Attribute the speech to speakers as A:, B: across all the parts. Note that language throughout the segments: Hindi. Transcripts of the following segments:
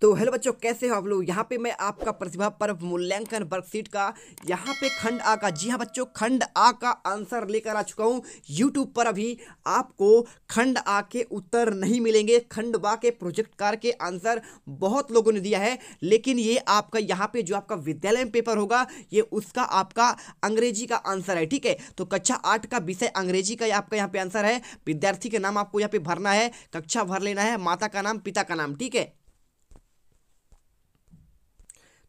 A: तो हेलो बच्चों कैसे हो आप लोग यहाँ पे मैं आपका प्रतिभा पर्व मूल्यांकन वर्कशीट का यहाँ पे खंड आ का जी हाँ बच्चों खंड आ का आंसर लेकर आ चुका हूँ यूट्यूब पर अभी आपको खंड आ के उत्तर नहीं मिलेंगे खंड बा के प्रोजेक्ट कार के आंसर बहुत लोगों ने दिया है लेकिन ये आपका यहाँ पे जो आपका विद्यालय में पेपर होगा ये उसका आपका अंग्रेजी का आंसर है ठीक है तो कक्षा आठ का विषय अंग्रेजी का आपका यहाँ पे आंसर है विद्यार्थी का नाम आपको यहाँ पे भरना है कक्षा भर लेना है माता का नाम पिता का नाम ठीक है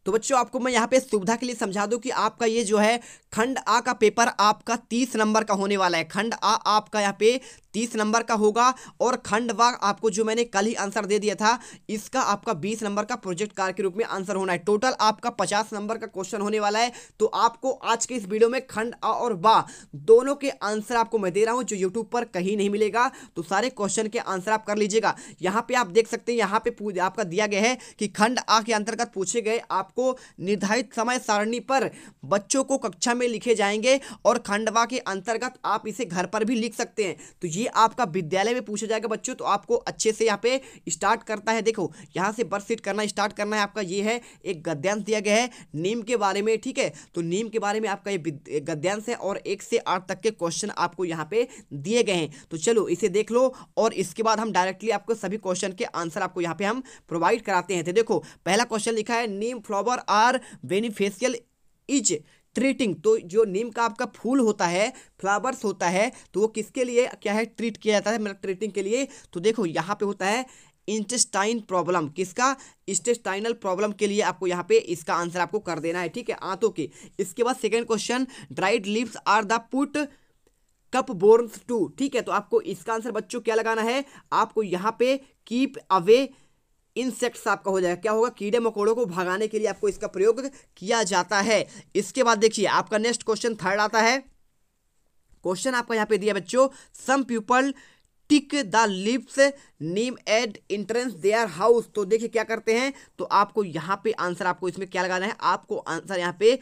A: तो बच्चों आपको मैं यहाँ पे सुविधा के लिए समझा दूँ कि आपका ये जो है खंड आ का पेपर आपका तीस नंबर का होने वाला है खंड आ आपका यहाँ पे तीस नंबर का होगा और खंडवा आपको जो मैंने कल ही आंसर दे दिया था इसका आपका बीस नंबर का प्रोजेक्ट कार के रूप में आंसर होना है टोटल आपका पचास नंबर का क्वेश्चन होने वाला है तो आपको आज के इस वीडियो में खंड आ और बा दोनों के आंसर आपको मैं दे रहा हूँ जो यूट्यूब पर कहीं नहीं मिलेगा तो सारे क्वेश्चन के आंसर आप कर लीजिएगा यहाँ पे आप देख सकते हैं यहाँ पे आपका दिया गया है कि खंड आ के अंतर्गत पूछे गए आपको निर्धारित समय सारणी पर बच्चों को कक्षा में लिखे जाएंगे और खंडवा के अंतर्गत आप इसे घर पर भी लिख सकते हैं तो ये ये आपका विद्यालय में पूछा जाएगा बच्चों तो आपको अच्छे से यहाँ पे स्टार्ट करता है देखो यहाँ से बर्थ सीट करना स्टार्ट करना है आपका ये है एक गद्यांश दिया गया है नीम के बारे में ठीक है तो नीम के बारे में आपका ये गद्यांश है और एक से आठ तक के क्वेश्चन आपको यहाँ पे दिए गए हैं तो चलो इसे देख लो और इसके बाद हम डायरेक्टली आपको सभी क्वेश्चन के आंसर आपको यहाँ पे हम प्रोवाइड कराते हैं तो देखो पहला क्वेश्चन लिखा है neem flower are beneficial is treating तो जो नीम का आपका फूल होता है फ्लावर्स होता है तो वो किसके लिए क्या है ट्रीट किया जाता है मतलब ट्रीटिंग के लिए तो देखो यहाँ पे होता है इंटेस्टाइन प्रॉब्लम किसका इंटेस्टाइनल प्रॉब्लम के लिए आपको यहाँ पे इसका आंसर आपको कर देना है ठीक है आंतों के इसके बाद second question dried lips are the put cup born to ठीक है तो आपको इसका आंसर बच्चों क्या लगाना है आपको यहाँ पे कीप अवे इंसेक्ट्स आपका हो जाएगा क्या होगा कीड़े मकोड़ों को भगाने के लिए आपको इसका प्रयोग किया जाता है इसके बाद देखिए आपका नेक्स्ट क्वेश्चन थर्ड आता है क्वेश्चन आपका यहाँ पे दिया बच्चों some people tick the lips name at entrance their house तो देखिए क्या करते हैं तो आपको यहाँ पे आंसर आपको इसमें क्या लगाना है आपको आंसर यहाँ पे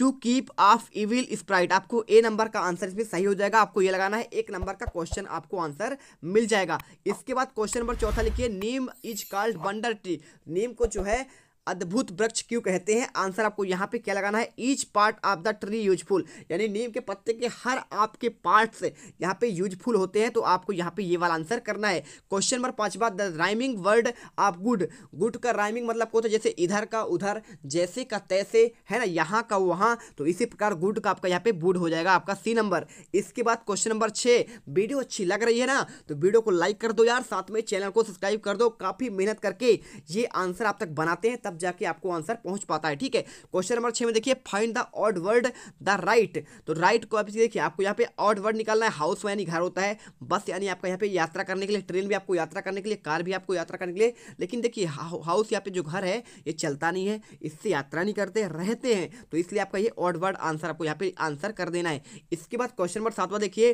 A: to keep off evil sprite आपको ए नंबर का आंसर इसमें सही हो जाएगा आपको ये लगाना है एक नंबर का क्वेश्चन आपको आंसर मिल जाएगा इसके बाद क्वेश्चन नंबर चौथा लिखिए neem is called wonder tree नीम को जो है अद्भुत वृक्ष क्यों कहते हैं आंसर आपको यहाँ पे क्या लगाना है each part of the tree useful यानी नीम के पत्ते के हर आपके पार्ट से यहाँ पे यूजफुल होते हैं तो आपको यहाँ पे ये वाला आंसर करना है क्वेश्चन नंबर पाँचवा the rhyming word of good good का राइमिंग मतलब कौन सा जैसे इधर का उधर जैसे का तैसे है ना यहाँ का वहाँ तो इसी प्रकार गुड का आपका यहाँ पे बुड हो जाएगा आपका सी नंबर इसके बाद क्वेश्चन नंबर छः वीडियो अच्छी लग रही है ना तो वीडियो को लाइक कर दो यार साथ में चैनल को सब्सक्राइब कर दो काफ़ी मेहनत करके ये आंसर आप तक बनाते हैं तब जाके आपको आंसर पहुंच पाता है ठीक है क्वेश्चन नंबर छह में देखिए find the odd word the write तो राइट को आप देखिए आपको यहाँ पे ऑड वर्ड निकालना है हाउस यानी घर होता है बस यानी आपका यहाँ पे यात्रा करने के लिए ट्रेन भी आपको यात्रा करने के लिए कार भी आपको यात्रा करने के लिए लेकिन देखिए हाउस यहाँ पे जो घर है ये चलता नहीं है इससे यात्रा नहीं करते रहते हैं तो इसलिए आपका ये ऑड वर्ड आंसर आपको यहाँ पे आंसर कर देना है इसके बाद क्वेश्चन नंबर सातवा देखिए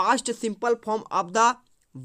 A: past simple form of the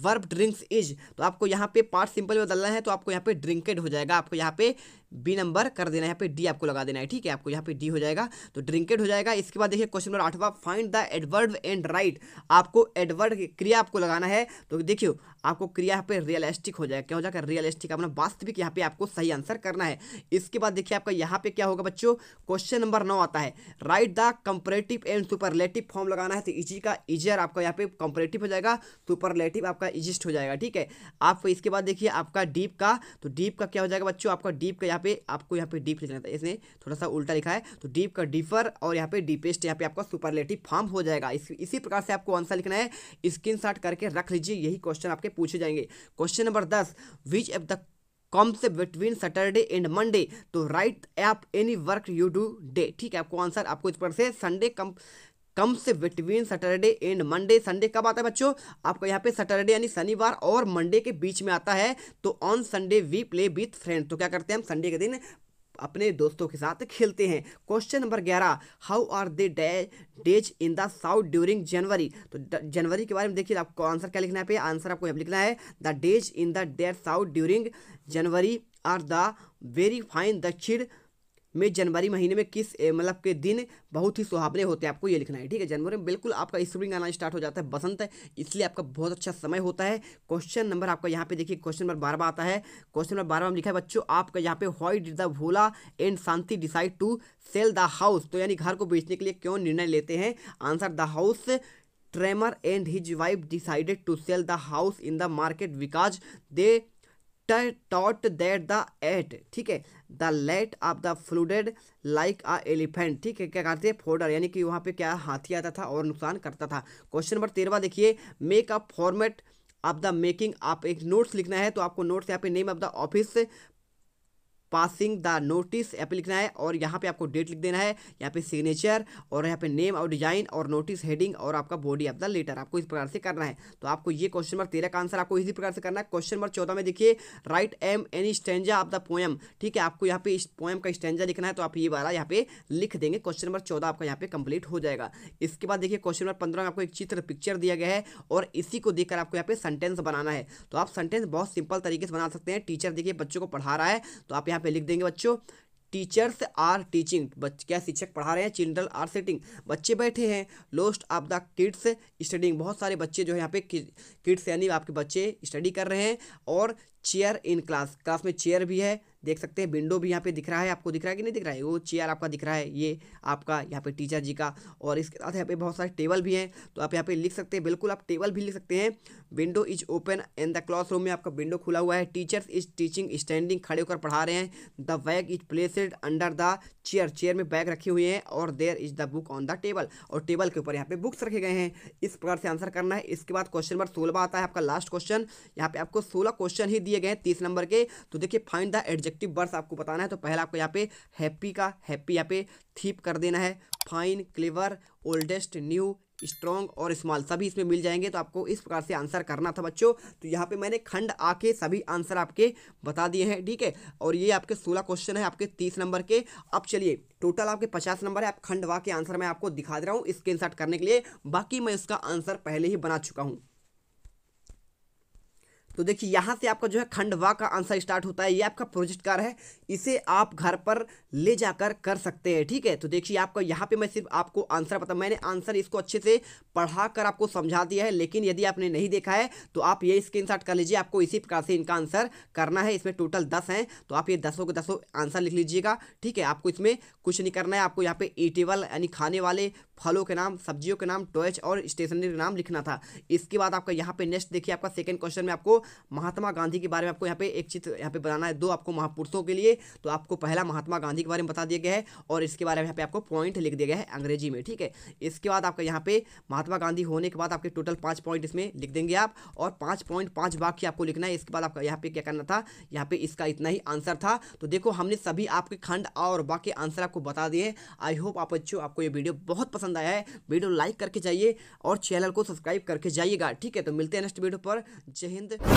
A: verb drinks is तो आपको यहाँ पे पार्ट सिंपल में बदलना है तो आपको यहाँ पे ड्रिंकेड हो जाएगा आपको यहाँ पे बी नंबर कर देना है पे डी आपको लगा देना है ठीक है आपको यहाँ पे डी हो जाएगा तो ड्रिंकेड हो जाएगा इसके बाद देखिए क्वेश्चन नंबर आठवा find the adverb and write आपको एडवर्ड क्रिया आपको लगाना है तो देखियो आपको क्रिया यहाँ पे रियलिस्टिक हो जाएगा क्या हो जाएगा रियलिस्टिक अपना वास्तविक यहाँ पे आपको सही आंसर करना है इसके बाद देखिए आपका यहाँ पे क्या होगा बच्चों क्वेश्चन नंबर नौ आता है write the comparative and superlative form लगाना है तो इजी e का इजियर e आपका यहाँ पे कंपरेटिव हो जाएगा सुपरलेटिव आपका इजिस्ट हो जाएगा ठीक है आप इसके बाद देखिए आपका डीप का तो डीप का क्या हो जाएगा बच्चों आपका डीप का यहाँ पे आपको यहाँ पे डीप लिखना था इसने थोड़ा सा उल्टा लिखा है तो डीप का डीपर और यहाँ पे डीपेस्ट यहाँ पे आपका सुपरलेटिव फॉर्म हो जाएगा इस, इसी प्रकार से आपको आंसर लिखना है स्क्रीन करके रख लीजिए यही क्वेश्चन आपके पूछे जाएंगे क्वेश्चन नंबर दस which of the comes between Saturday and Monday तो write up any work you do day ठीक है आपको आंसर आपको इस पर से Sunday come comes between Saturday and Monday Sunday कब आता है बच्चों आपको यहाँ पे सैटरडे यानी शनिवार और मंडे के बीच में आता है तो on Sunday we play with friend तो क्या करते हैं हम संडे के दिन अपने दोस्तों के साथ खेलते हैं क्वेश्चन नंबर ग्यारह how are the days in the south during January तो जनवरी के बारे में देखिए आपको आंसर क्या लिखना है पे आंसर आपको यहाँ लिखना है the days in the date south during January are the very fine दक्षिण में जनवरी महीने में किस मतलब के दिन बहुत ही सुहावने होते हैं आपको ये लिखना है ठीक है जनवरी में बिल्कुल आपका स्प्रिंग आना स्टार्ट हो जाता है बसंत है इसलिए आपका बहुत अच्छा समय होता है क्वेश्चन नंबर आपका यहाँ पे देखिए क्वेश्चन नंबर बारह आता है क्वेश्चन नंबर बारह में लिखा है बच्चों आपका यहाँ पे why did the Bhola and Shanti decide to sell the house तो यानी घर को बेचने के लिए क्यों निर्णय लेते हैं answer the house tremor and his wife decided to sell the house in the market because they thought that the eight ठीक है the let of the flooded like a elephant ठीक है क्या करते हैं फोर्डर यानी कि वहाँ पे क्या हाथी आता था और नुकसान करता था क्वेश्चन नंबर तेरहवा देखिए make a format of the making आप एक नोट्स लिखना है तो आपको नोट्स यहाँ पे name of the office passing the notice यहाँ पे लिखना है और यहाँ पे आपको डेट लिख देना है यहाँ पे सिग्नेचर और यहाँ पे नेम और डिजाइन और नोटिस हेडिंग और आपका बॉडी ऑफ द लेटर आपको इस प्रकार से करना है तो आपको ये क्वेश्चन नंबर तेरह का आंसर आपको इसी प्रकार से करना है क्वेश्चन नंबर चौदह में देखिए write um any stanza of the poem ठीक है आपको यहाँ पे इस पोएम का स्टेंजा लिखना है तो आप ये वाला यहाँ पे लिख देंगे क्वेश्चन नंबर चौदह आपका यहाँ पे कंप्लीट हो जाएगा इसके बाद देखिए क्वेश्चन नंबर पंद्रह में आपको एक चित्र पिक्चर दिया गया है और इसी को देखकर आपको यहाँ पे सेंटेंस बनाना है तो आप सेंटेंस बहुत सिंपल तरीके से बना सकते हैं टीचर देखिए बच्चों को पढ़ा रहा है तो आप यहाँ पे लिख देंगे बच्चों टीचर्स आर टीचिंग बच्चे क्या शिक्षक पढ़ा रहे हैं चिल्ड्रन आर सेटिंग बच्चे बैठे हैं लोस्ट ऑफ द किड्स स्टडिंग बहुत सारे बच्चे जो है यहाँ पे किड्स यानी आपके बच्चे स्टडी कर रहे हैं और चेयर इन क्लास क्लास में चेयर भी है देख सकते हैं विंडो भी यहाँ पे दिख रहा है आपको दिख रहा है कि नहीं दिख रहा है वो चेयर आपका दिख रहा है ये आपका यहाँ पे टीचर जी का और इसके साथ यहाँ पे बहुत सारे टेबल भी हैं तो आप यहाँ पे लिख सकते हैं बिल्कुल आप टेबल भी लिख सकते हैं window is open in the classroom में आपका विंडो खुला हुआ है टीचर्स इज टीचिंग स्टैंडिंग खड़े होकर पढ़ा रहे हैं the bag is placed under the chair chair में बैग रखे हुए हैं और there is the book on the table और टेबल के ऊपर यहाँ पे बुक्स रखे गए हैं इस प्रकार से आंसर करना है इसके बाद क्वेश्चन नंबर सोलह आता है आपका लास्ट क्वेश्चन यहाँ पे आपको सोलह क्वेश्चन ही दिए गए हैं तीस नंबर के तो देखिए find the adject adjective words आपको बताना है तो पहला आपको यहाँ पे हैप्पी का हैप्पी यहाँ पे थीप कर देना है fine clever oldest new strong और स्मॉल सभी इसमें मिल जाएंगे तो आपको इस प्रकार से आंसर करना था बच्चों तो यहाँ पे मैंने खंड आके सभी आंसर आपके बता दिए हैं ठीक है और ये आपके सोलह क्वेश्चन है आपके तीस नंबर के अब चलिए टोटल आपके पचास नंबर है आप खंड वा के आंसर मैं आपको दिखा दे रहा हूँ स्क्रीन करने के लिए बाकी मैं इसका आंसर पहले ही बना चुका हूँ तो देखिए यहाँ से आपका जो है खंडवा का आंसर स्टार्ट होता है ये आपका प्रोजेक्ट कार है इसे आप घर पर ले जाकर कर सकते हैं ठीक है तो देखिए आपका यहाँ पे मैं सिर्फ आपको आंसर पता मैंने आंसर इसको अच्छे से पढ़ा कर आपको समझा दिया है लेकिन यदि आपने नहीं देखा है तो आप ये स्क्रीन कर लीजिए आपको इसी प्रकार से इनका आंसर करना है इसमें टोटल दस हैं तो आप ये दसों के दसों आंसर लिख लीजिएगा ठीक है आपको इसमें कुछ नहीं करना है आपको यहाँ पे ईटेबल यानी खाने वाले फलों के नाम सब्जियों के नाम टॉयच और स्टेशनरी के नाम लिखना था इसके बाद आपका यहाँ पे नेक्स्ट देखिए आपका सेकंड क्वेश्चन में आपको महात्मा गांधी के बारे में आपको यहाँ पे एक चित्र यहाँ पे बनाना है दो आपको महापुरुषों के लिए तो आपको पहला महात्मा गांधी के बारे में बता दिया गया है और इसके बारे में यहाँ पे आपको पॉइंट लिख दिया गया है अंग्रेजी में ठीक है इसके बाद आपका यहाँ पे महात्मा गांधी होने के बाद आपके टोटल पाँच पॉइंट इसमें लिख देंगे आप और पाँच पॉइंट पाँच वाक्य आपको लिखना है इसके बाद आपका यहाँ पे क्या करना था यहाँ पे इसका इतना ही आंसर था तो देखो हमने सभी आपके खंड और वाक्य आंसर आपको बता दिए आई होप आप बच्चों आपको ये वीडियो बहुत पसंद आया है वीडियो लाइक करके जाइए और चैनल को सब्सक्राइब करके जाइएगा ठीक है तो मिलते हैं नेक्स्ट वीडियो पर जय हिंद